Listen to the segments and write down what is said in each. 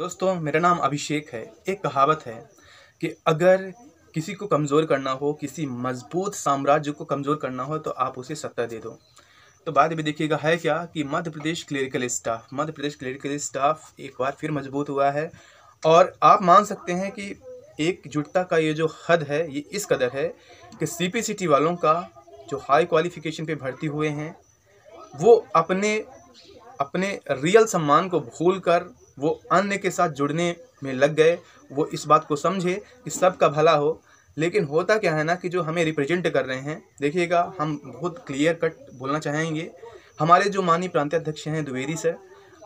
दोस्तों मेरा नाम अभिषेक है एक कहावत है कि अगर किसी को कमज़ोर करना हो किसी मजबूत साम्राज्य को कमज़ोर करना हो तो आप उसे सत्ता दे दो तो बाद में देखिएगा है क्या कि Madhya Pradesh clerical staff Madhya Pradesh clerical staff एक बार फिर मजबूत हुआ है और आप मान सकते हैं कि एकजुटता का ये जो हद है ये इस कदर है कि सी वालों का जो हाई क्वालिफिकेशन पे भर्ती हुए हैं वो अपने अपने रियल सम्मान को भूल कर वो अन्य के साथ जुड़ने में लग गए वो इस बात को समझे कि सबका भला हो लेकिन होता क्या है ना कि जो हमें रिप्रेजेंट कर रहे हैं देखिएगा हम बहुत क्लियर कट बोलना चाहेंगे हमारे जो माननीय प्रांताध्यक्ष हैं द्विवेदी सर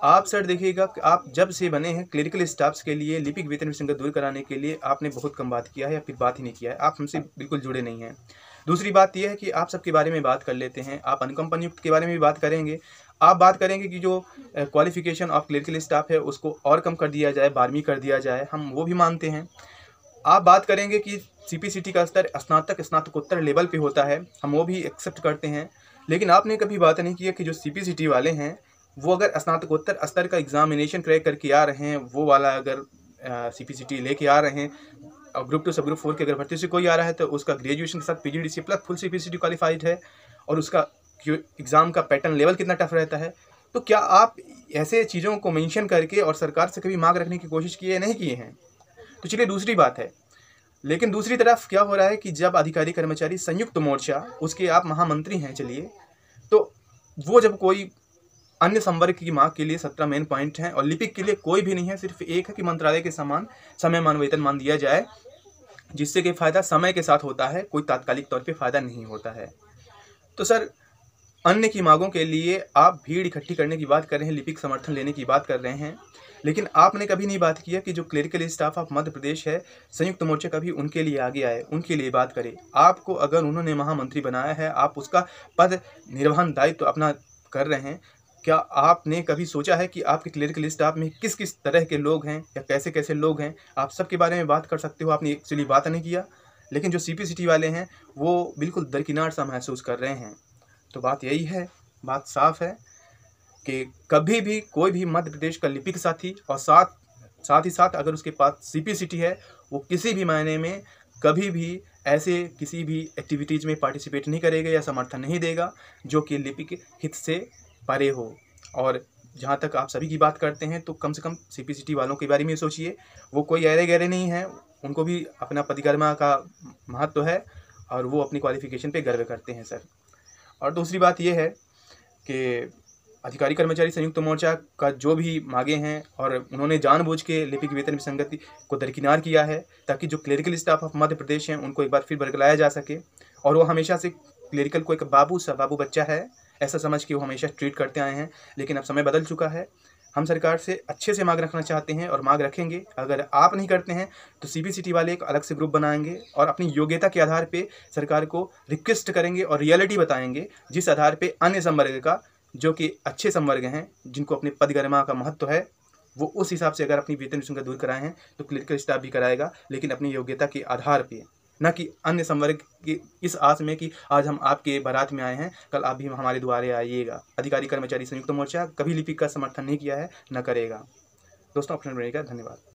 आप सर देखिएगा आप जब से बने हैं क्लिनिकल स्टाफ्स के लिए लिपिक वेतन विसंगत दूर कराने के लिए आपने बहुत कम बात किया है या फिर बात ही नहीं किया है आप हमसे बिल्कुल जुड़े नहीं हैं दूसरी बात यह है कि आप सबके बारे में बात कर लेते हैं आप अनुकंपन के बारे में भी बात करेंगे आप बात करेंगे कि जो क्वालिफिकेशन ऑफ क्लिनिकल स्टाफ है उसको और कम कर दिया जाए बारहवीं कर दिया जाए हम वो भी मानते हैं आप बात करेंगे कि सी का स्तर स्नातक स्नातकोत्तर लेवल पर होता है हम वो भी एक्सेप्ट करते हैं लेकिन आपने कभी बात नहीं किया कि जो सी वाले हैं वो अगर स्नातकोत्तर स्तर का एग्जामिनेशन क्रैक करके आ रहे हैं वो वाला अगर सी टी लेके आ रहे हैं और ग्रुप टू सब ग्रुप फोर के अगर भर्ती से कोई आ रहा है तो उसका ग्रेजुएशन के साथ PGDC plus full C P qualified है और उसका एग्ज़ाम का पैटर्न लेवल कितना टफ रहता है तो क्या आप ऐसे चीज़ों को मेंशन करके और सरकार से कभी मांग रखने की कोशिश किए नहीं किए हैं तो चलिए दूसरी बात है लेकिन दूसरी तरफ क्या हो रहा है कि जब अधिकारी कर्मचारी संयुक्त मोर्चा उसके आप महामंत्री हैं चलिए तो वो जब कोई अन्य संवर्ग की मांग के लिए सत्रह मेन पॉइंट हैं और लिपिक के लिए कोई भी नहीं है सिर्फ एक है कि मंत्रालय के समान समय मान वेतन मान दिया जाए जिससे कि फ़ायदा समय के साथ होता है कोई तात्कालिक तौर पे फ़ायदा नहीं होता है तो सर अन्य की मांगों के लिए आप भीड़ इकट्ठी करने की बात कर रहे हैं लिपिक समर्थन लेने की बात कर रहे हैं लेकिन आपने कभी नहीं बात किया कि जो clerical staff of Madhya Pradesh है संयुक्त मोर्चा कभी उनके लिए आगे आए उनके लिए बात करे आपको अगर उन्होंने महामंत्री बनाया है आप उसका पद निर्वहन दायित्व तो अपना कर रहे हैं क्या आपने कभी सोचा है कि आपके लिस्ट स्टाफ में किस किस तरह के लोग हैं या कैसे कैसे लोग हैं आप सबके बारे में बात कर सकते हो आपने एक्चुअली बात नहीं किया लेकिन जो सी पी वाले हैं वो बिल्कुल दरकिनार सा महसूस कर रहे हैं तो बात यही है बात साफ है कि कभी भी कोई भी मध्य प्रदेश का लिपिक साथी और साथ साथ ही साथ अगर उसके पास सी है वो किसी भी मायने में कभी भी ऐसे किसी भी एक्टिविटीज़ में पार्टिसिपेट नहीं करेगा या समर्थन नहीं देगा जो कि लिपिक हित से परे हो और जहाँ तक आप सभी की बात करते हैं तो कम से कम सी वालों के बारे में सोचिए वो कोई अरे गहरे नहीं हैं उनको भी अपना प्रतिकर्मा का महत्व है और वो अपनी क्वालिफिकेशन पे गर्व करते हैं सर और दूसरी बात ये है कि अधिकारी कर्मचारी संयुक्त मोर्चा का जो भी मांगे हैं और उन्होंने जानबूझ के लिपिक वेतन विसंगति को दरकिनार किया है ताकि जो clerical staff of Madhya Pradesh हैं उनको एक बार फिर बरकलाया जा सके और वो हमेशा से क्लरिकल को एक बाबू सा बाबू बच्चा है ऐसा समझ के वो हमेशा ट्रीट करते आए हैं लेकिन अब समय बदल चुका है हम सरकार से अच्छे से मांग रखना चाहते हैं और मांग रखेंगे अगर आप नहीं करते हैं तो सीबीसीटी वाले एक अलग से ग्रुप बनाएंगे और अपनी योग्यता के आधार पे सरकार को रिक्वेस्ट करेंगे और रियलिटी बताएंगे जिस आधार पे अन्य संवर्ग का जो कि अच्छे संवर्ग हैं जिनको अपने पदगर्मा का महत्व है वो उस हिसाब से अगर अपनी वेतन विसंगत दूर कराए हैं तो क्लिनिकल स्टाफ भी कराएगा लेकिन अपनी योग्यता के आधार पर न कि अन्य संवर्ग की इस आस में कि आज हम आपके बारात में आए हैं कल आप भी हमारे द्वारे आइएगा अधिकारी कर्मचारी संयुक्त मोर्चा कभी लिपिक का समर्थन नहीं किया है न करेगा दोस्तों ऑप्शन बनेगा धन्यवाद